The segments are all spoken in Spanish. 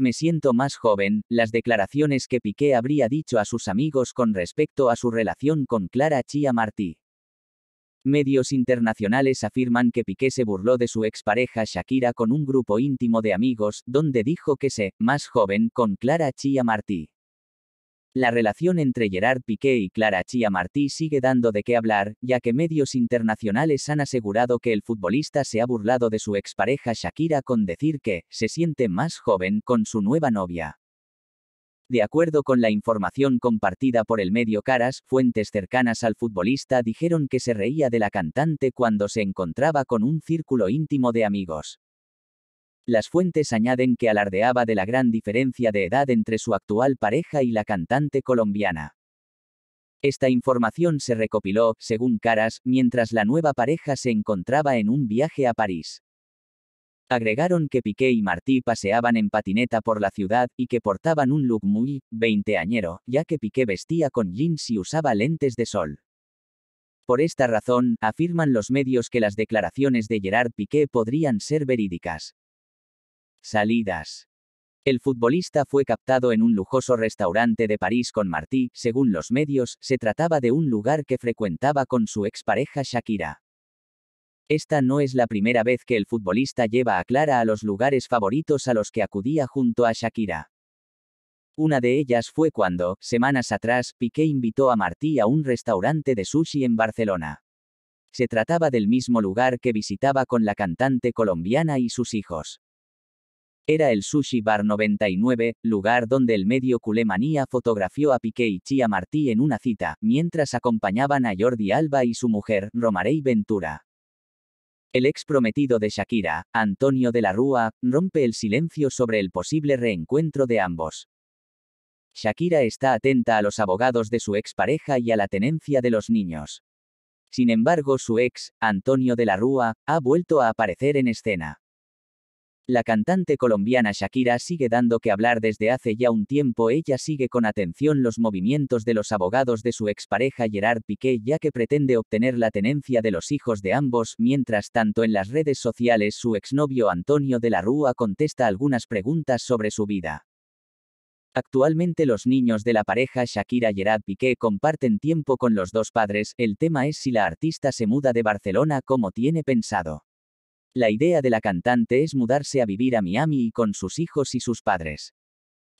Me siento más joven, las declaraciones que Piqué habría dicho a sus amigos con respecto a su relación con Clara Chia Martí. Medios internacionales afirman que Piqué se burló de su expareja Shakira con un grupo íntimo de amigos, donde dijo que se, más joven, con Clara Chia Martí. La relación entre Gerard Piqué y Clara Chia Martí sigue dando de qué hablar, ya que medios internacionales han asegurado que el futbolista se ha burlado de su expareja Shakira con decir que se siente más joven con su nueva novia. De acuerdo con la información compartida por el medio Caras, fuentes cercanas al futbolista dijeron que se reía de la cantante cuando se encontraba con un círculo íntimo de amigos. Las fuentes añaden que alardeaba de la gran diferencia de edad entre su actual pareja y la cantante colombiana. Esta información se recopiló, según Caras, mientras la nueva pareja se encontraba en un viaje a París. Agregaron que Piqué y Martí paseaban en patineta por la ciudad y que portaban un look muy veinteañero, ya que Piqué vestía con jeans y usaba lentes de sol. Por esta razón, afirman los medios que las declaraciones de Gerard Piqué podrían ser verídicas. Salidas. El futbolista fue captado en un lujoso restaurante de París con Martí, según los medios, se trataba de un lugar que frecuentaba con su expareja Shakira. Esta no es la primera vez que el futbolista lleva a Clara a los lugares favoritos a los que acudía junto a Shakira. Una de ellas fue cuando, semanas atrás, Piqué invitó a Martí a un restaurante de sushi en Barcelona. Se trataba del mismo lugar que visitaba con la cantante colombiana y sus hijos. Era el Sushi Bar 99, lugar donde el medio culemanía fotografió a Piqué y Chia Martí en una cita, mientras acompañaban a Jordi Alba y su mujer, Romarey Ventura. El ex prometido de Shakira, Antonio de la Rúa, rompe el silencio sobre el posible reencuentro de ambos. Shakira está atenta a los abogados de su expareja y a la tenencia de los niños. Sin embargo, su ex, Antonio de la Rúa, ha vuelto a aparecer en escena. La cantante colombiana Shakira sigue dando que hablar desde hace ya un tiempo. Ella sigue con atención los movimientos de los abogados de su expareja Gerard Piqué ya que pretende obtener la tenencia de los hijos de ambos. Mientras tanto en las redes sociales su exnovio Antonio de la Rúa contesta algunas preguntas sobre su vida. Actualmente los niños de la pareja Shakira Gerard Piqué comparten tiempo con los dos padres. El tema es si la artista se muda de Barcelona como tiene pensado. La idea de la cantante es mudarse a vivir a Miami y con sus hijos y sus padres.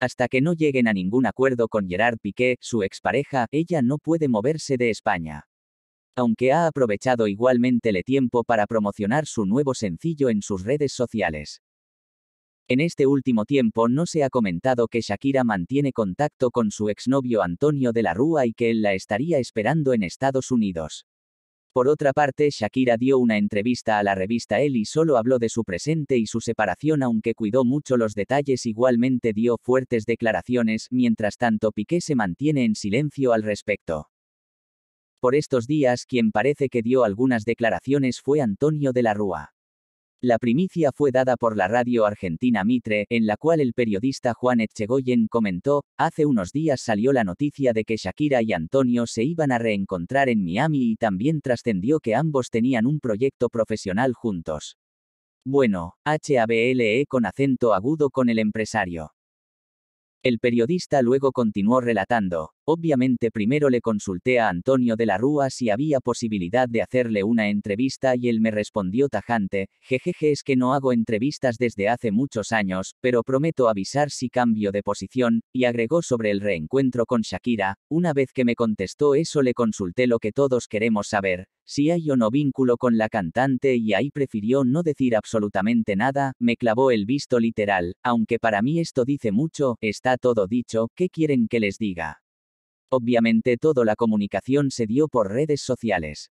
Hasta que no lleguen a ningún acuerdo con Gerard Piqué, su expareja, ella no puede moverse de España. Aunque ha aprovechado igualmente el tiempo para promocionar su nuevo sencillo en sus redes sociales. En este último tiempo no se ha comentado que Shakira mantiene contacto con su exnovio Antonio de la Rúa y que él la estaría esperando en Estados Unidos. Por otra parte, Shakira dio una entrevista a la revista él y solo habló de su presente y su separación aunque cuidó mucho los detalles igualmente dio fuertes declaraciones, mientras tanto Piqué se mantiene en silencio al respecto. Por estos días quien parece que dio algunas declaraciones fue Antonio de la Rúa. La primicia fue dada por la radio argentina Mitre, en la cual el periodista Juan Echegoyen comentó, hace unos días salió la noticia de que Shakira y Antonio se iban a reencontrar en Miami y también trascendió que ambos tenían un proyecto profesional juntos. Bueno, HABLE con acento agudo con el empresario. El periodista luego continuó relatando, Obviamente primero le consulté a Antonio de la Rúa si había posibilidad de hacerle una entrevista y él me respondió tajante, jejeje es que no hago entrevistas desde hace muchos años, pero prometo avisar si cambio de posición, y agregó sobre el reencuentro con Shakira, una vez que me contestó eso le consulté lo que todos queremos saber, si hay o no vínculo con la cantante y ahí prefirió no decir absolutamente nada, me clavó el visto literal, aunque para mí esto dice mucho, está todo dicho, ¿qué quieren que les diga? Obviamente toda la comunicación se dio por redes sociales.